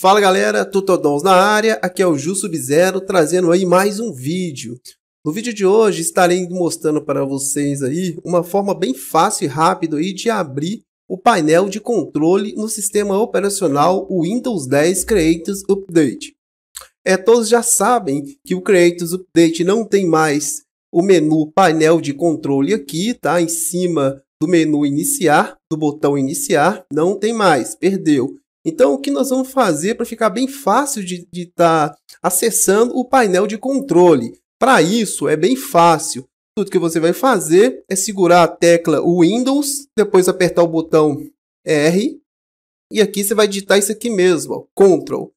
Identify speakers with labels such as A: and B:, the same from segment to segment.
A: Fala galera, Tutodons na área, aqui é o Ju Sub-Zero trazendo aí mais um vídeo. No vídeo de hoje estarei mostrando para vocês aí uma forma bem fácil e rápida aí de abrir o painel de controle no sistema operacional Windows 10 Creators Update. É, todos já sabem que o Creators Update não tem mais o menu painel de controle aqui, tá? Em cima do menu iniciar, do botão iniciar, não tem mais, perdeu. Então, o que nós vamos fazer para ficar bem fácil de estar tá acessando o painel de controle? Para isso, é bem fácil. Tudo que você vai fazer é segurar a tecla Windows, depois apertar o botão R, e aqui você vai digitar isso aqui mesmo, ó, Control.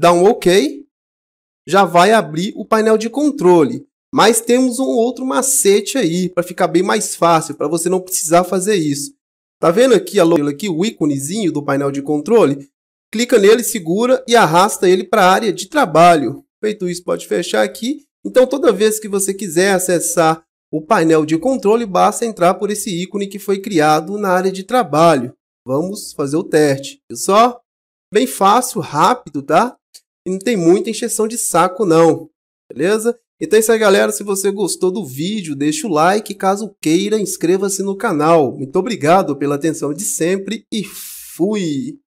A: Dá um OK, já vai abrir o painel de controle. Mas temos um outro macete aí, para ficar bem mais fácil, para você não precisar fazer isso. Tá vendo aqui, a logo, aqui o íconezinho do painel de controle? Clica nele, segura e arrasta ele para a área de trabalho. Feito isso, pode fechar aqui. Então, toda vez que você quiser acessar o painel de controle, basta entrar por esse ícone que foi criado na área de trabalho. Vamos fazer o teste, viu só? Bem fácil, rápido, tá? E não tem muita encheção de saco, não. Beleza? Então é isso aí, galera. Se você gostou do vídeo, deixa o like. Caso queira, inscreva-se no canal. Muito obrigado pela atenção de sempre e fui!